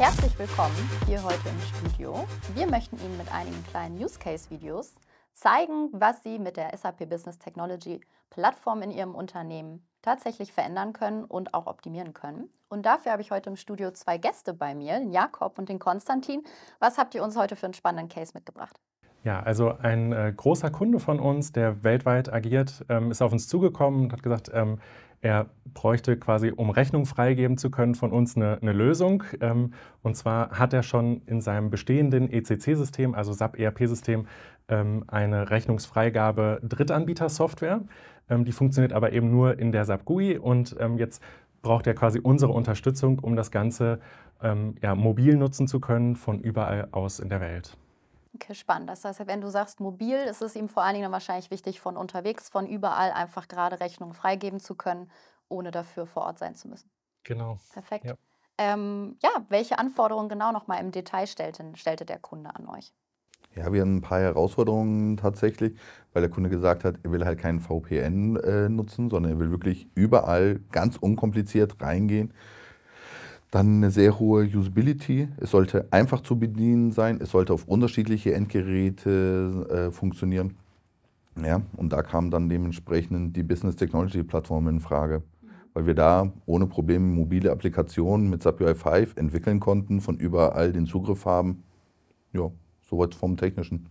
Herzlich willkommen hier heute im Studio. Wir möchten Ihnen mit einigen kleinen Use Case Videos zeigen, was Sie mit der SAP Business Technology Plattform in Ihrem Unternehmen tatsächlich verändern können und auch optimieren können. Und dafür habe ich heute im Studio zwei Gäste bei mir, den Jakob und den Konstantin. Was habt ihr uns heute für einen spannenden Case mitgebracht? Ja, also ein äh, großer Kunde von uns, der weltweit agiert, ähm, ist auf uns zugekommen und hat gesagt, ähm, er bräuchte quasi, um Rechnung freigeben zu können, von uns eine, eine Lösung. Ähm, und zwar hat er schon in seinem bestehenden ECC-System, also SAP ERP-System, ähm, eine Rechnungsfreigabe Drittanbieter-Software. Ähm, die funktioniert aber eben nur in der SAP GUI und ähm, jetzt braucht er quasi unsere Unterstützung, um das Ganze ja, mobil nutzen zu können von überall aus in der Welt. Okay, spannend. Das heißt, wenn du sagst mobil, ist es ihm vor allen Dingen wahrscheinlich wichtig, von unterwegs, von überall einfach gerade Rechnungen freigeben zu können, ohne dafür vor Ort sein zu müssen. Genau. Perfekt. Ja, ähm, ja welche Anforderungen genau nochmal im Detail stellte, stellte der Kunde an euch? Ja, wir haben ein paar Herausforderungen tatsächlich, weil der Kunde gesagt hat, er will halt keinen VPN äh, nutzen, sondern er will wirklich überall ganz unkompliziert reingehen dann eine sehr hohe Usability. Es sollte einfach zu bedienen sein. Es sollte auf unterschiedliche Endgeräte äh, funktionieren. Ja, und da kam dann dementsprechend die Business Technology Plattform in Frage, weil wir da ohne Probleme mobile Applikationen mit SAP UI 5 entwickeln konnten, von überall den Zugriff haben. Ja, soweit vom Technischen.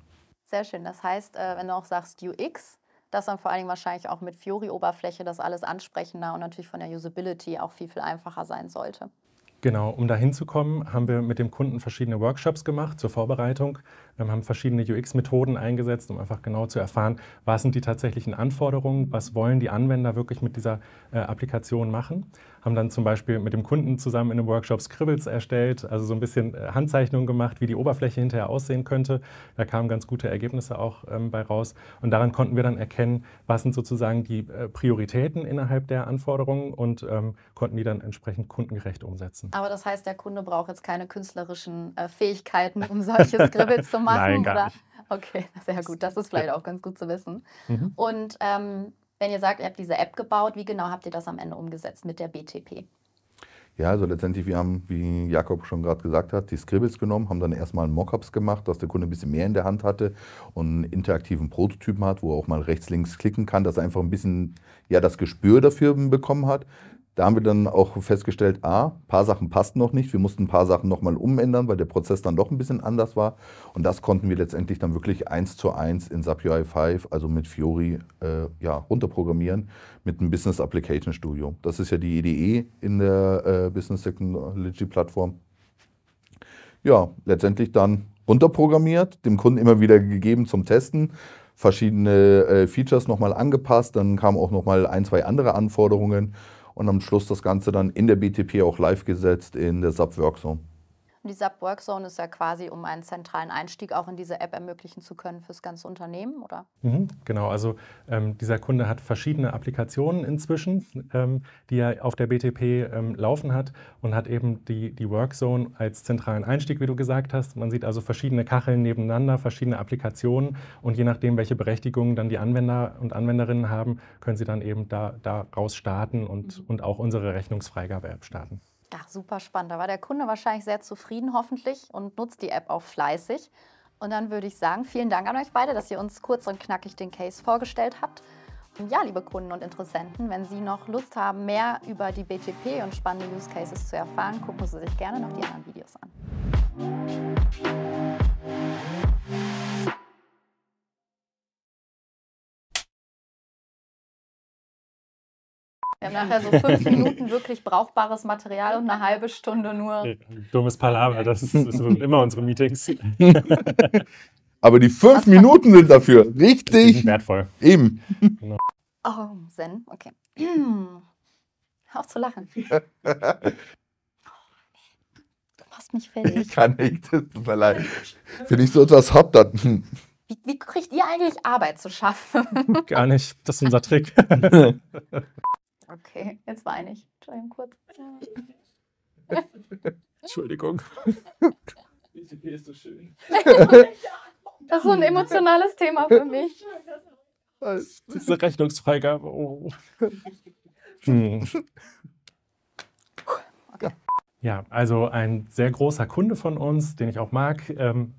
Sehr schön. Das heißt, äh, wenn du auch sagst UX, dass dann vor allen Dingen wahrscheinlich auch mit Fiori-Oberfläche das alles ansprechender und natürlich von der Usability auch viel, viel einfacher sein sollte. Genau, um dahin zu kommen, haben wir mit dem Kunden verschiedene Workshops gemacht zur Vorbereitung, wir haben verschiedene UX-Methoden eingesetzt, um einfach genau zu erfahren, was sind die tatsächlichen Anforderungen, was wollen die Anwender wirklich mit dieser äh, Applikation machen. Haben dann zum Beispiel mit dem Kunden zusammen in einem Workshop Scribbles erstellt, also so ein bisschen äh, Handzeichnungen gemacht, wie die Oberfläche hinterher aussehen könnte. Da kamen ganz gute Ergebnisse auch ähm, bei raus. Und daran konnten wir dann erkennen, was sind sozusagen die äh, Prioritäten innerhalb der Anforderungen und ähm, konnten die dann entsprechend kundengerecht umsetzen lassen. Hm. Aber das heißt, der Kunde braucht jetzt keine künstlerischen äh, Fähigkeiten, um solche Scribbles zu machen? Nein, gar oder? nicht. Okay, sehr gut. Das ist vielleicht auch ganz gut zu wissen. Mhm. Und ähm, wenn ihr sagt, ihr habt diese App gebaut, wie genau habt ihr das am Ende umgesetzt mit der BTP? Ja, also letztendlich, wir haben, wie Jakob schon gerade gesagt hat, die Scribbles genommen, haben dann erstmal Mockups gemacht, dass der Kunde ein bisschen mehr in der Hand hatte und einen interaktiven Prototypen hat, wo er auch mal rechts, links klicken kann, dass er einfach ein bisschen ja, das Gespür dafür bekommen hat. Da haben wir dann auch festgestellt, ah, ein paar Sachen passten noch nicht. Wir mussten ein paar Sachen nochmal umändern, weil der Prozess dann doch ein bisschen anders war. Und das konnten wir letztendlich dann wirklich eins zu eins in SAP UI 5, also mit Fiori, äh, ja, runterprogrammieren mit einem Business Application Studio. Das ist ja die IDE e in der äh, Business Technology Plattform. Ja, letztendlich dann runterprogrammiert, dem Kunden immer wieder gegeben zum Testen verschiedene äh, Features nochmal angepasst, dann kamen auch nochmal ein, zwei andere Anforderungen und am Schluss das Ganze dann in der BTP auch live gesetzt in der SAP Workzone. Die SAP Workzone ist ja quasi, um einen zentralen Einstieg auch in diese App ermöglichen zu können fürs ganze Unternehmen, oder? Mhm, genau, also ähm, dieser Kunde hat verschiedene Applikationen inzwischen, ähm, die er auf der BTP ähm, laufen hat und hat eben die, die Workzone als zentralen Einstieg, wie du gesagt hast. Man sieht also verschiedene Kacheln nebeneinander, verschiedene Applikationen und je nachdem, welche Berechtigungen dann die Anwender und Anwenderinnen haben, können sie dann eben da, daraus starten und, mhm. und auch unsere Rechnungsfreigabe-App starten. Ach, super spannend. Da war der Kunde wahrscheinlich sehr zufrieden, hoffentlich, und nutzt die App auch fleißig. Und dann würde ich sagen, vielen Dank an euch beide, dass ihr uns kurz und knackig den Case vorgestellt habt. Und ja, liebe Kunden und Interessenten, wenn Sie noch Lust haben, mehr über die BTP und spannende Use Cases zu erfahren, gucken Sie sich gerne noch die anderen Videos an. Wir haben nachher so fünf Minuten wirklich brauchbares Material und eine halbe Stunde nur. Dummes Palaver, das, sind immer unsere Meetings. Aber die fünf also, Minuten sind dafür richtig wertvoll. Eben. Genau. Oh, Zen, okay. Hör Auf zu lachen. Oh, du machst mich fertig. Ich kann nicht, das tut mir leid. Wenn ich so etwas hab, dann. Wie, wie kriegt ihr eigentlich Arbeit zu schaffen? Gar nicht, das ist unser Trick. Okay, jetzt weine ich. Entschuldigung, kurz. Entschuldigung. BTP ist so schön. das ist so ein emotionales Thema für mich. Diese Rechnungsfreigabe. Oh. Hm. Ja, also ein sehr großer Kunde von uns, den ich auch mag. Ähm,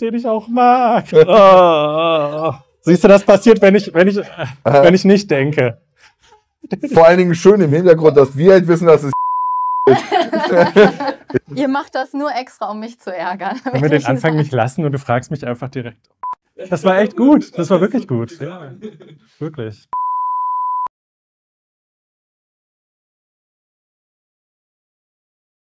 den ich auch mag. Oh. Siehst du, das passiert, wenn ich, wenn ich, Aha. wenn ich nicht denke. Vor allen Dingen schön im Hintergrund, dass wir halt wissen, dass es Ihr macht das nur extra, um mich zu ärgern. Können wir den Anfang nicht lassen und du fragst mich einfach direkt. Das war echt gut. Das war wirklich gut. Ja, wirklich.